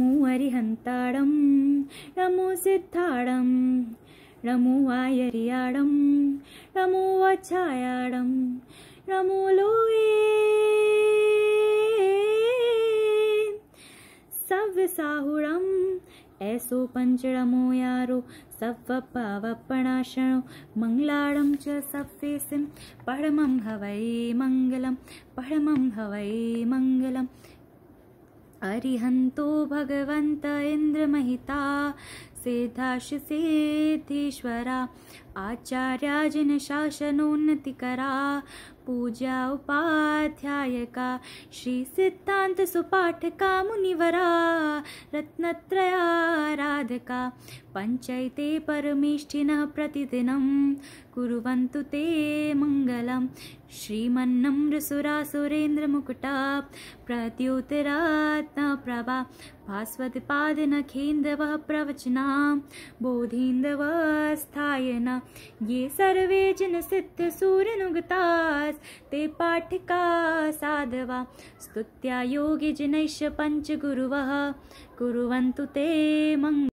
हरिहन्ताडं रमो सिद्धाडं रमो वायर्याडं रमो वाचायाडं रमो लोये सव्यसाहुरम् ऐसो पञ्चरमो यारो सव्वपवपणाशणो मङ्गलाडं च सव्येसिं परमं हवै मङ्गलं परमं हवै अरिहन्तो भगवन्त इन्द्रमहिता सिद्धाशसिद्धीश्वरा आचार्याजनशासनोन्नतिकरा पूजा उपाध्यायका श्रीसिद्धान्तसुपाठका मुनिवरा रत्नत्रयाराधका पञ्चैते परमेष्ठिनः प्रतिदिनं कुर्वन्तु ते मङ्गलं श्रीमन्नम्रसुरा सुरेन्द्रमुकुटा प्रत्युतिरत्नप्रभा भास्वत्पादनखेन्दवः प्रवचनां बोधेन्दवस्थाय ये सर्वे ते पाठिका साधवा स्तुत्या योगिजनैश्च पञ्चगुरुवः कुर्वन्तु ते मङ्ग